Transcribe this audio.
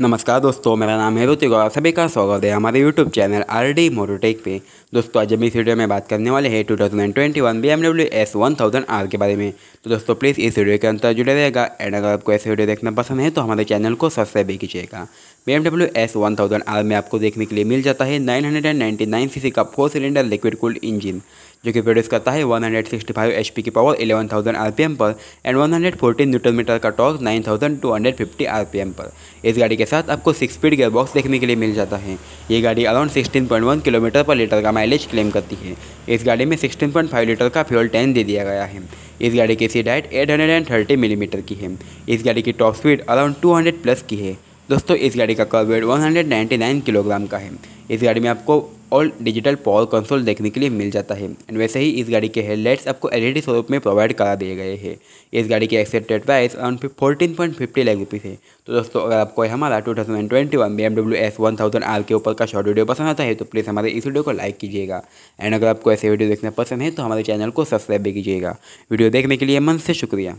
नमस्कार दोस्तों मेरा नाम है रुचि गौरा सभी का स्वागत है हमारे YouTube channel R D Mototech पे दोस्तों आज हम इस वीडियो में बात करने वाले हैं two twenty one B M W S one thousand R के बारे में तो दोस्तों प्लीज़ इस वीडियो के अंतर जुड़े रहेगा एंड अगर आपको ऐसे वीडियो देखना पसंद है तो हमारे चैनल को सब्सक्राइब भी कीजिएगा B M W S one thousand R में आपको देखने के लिए मिल जाता है nine nine hundred and ninety C C का four cylinder liquid cooled engine जो कि प्रोड्यूस करता है 165 पी की पावर 11,000 आरपीएम पर एंड 114 न्यूटन मीटर का टॉर्क 9,250 आरपीएम पर इस गाड़ी के साथ आपको सिक्स स्पीड गेयरबॉक्स बॉक्स देखने के लिए मिल जाता है ये गाड़ी अराउंड 16.1 किलोमीटर पर लीटर का माइलेज क्लेम करती है इस गाड़ी में फाइव लीटर का फ्यूल टैंक दे दिया गया है इस गाड़ी की seat height eight hundred and thirty millimetre की है इस गाड़ी की top speed around two hundred plus की है दोस्तों इस गाड़ी का कर वेट 199 किलोग्राम का है इस गाड़ी में आपको ऑल डिजिटल पावर कंसोल देखने के लिए मिल जाता है एंड वैसे ही इस गाड़ी के हेडलाइट्स आपको एलईडी e स्वरूप में प्रोवाइड करा दिए गए हैं इस गाड़ी की accepted price around fourteen point fifty lakh rupees है तो दोस्तों अगर आपको हमारा two thousand and twenty one B M W W S one thousand R के ऊपर का शॉर्ट वीडियो पसंद आता है तो प्लीज़ हमारे इस वीडियो को लाइक कीजिएगा एंड अगर आपको ऐसे वीडियो देखना पसंद है तो हमारे चैनल को सब्सक्राइब भी कीजिएगा वीडियो देखने के लिए मन से शुक्रिया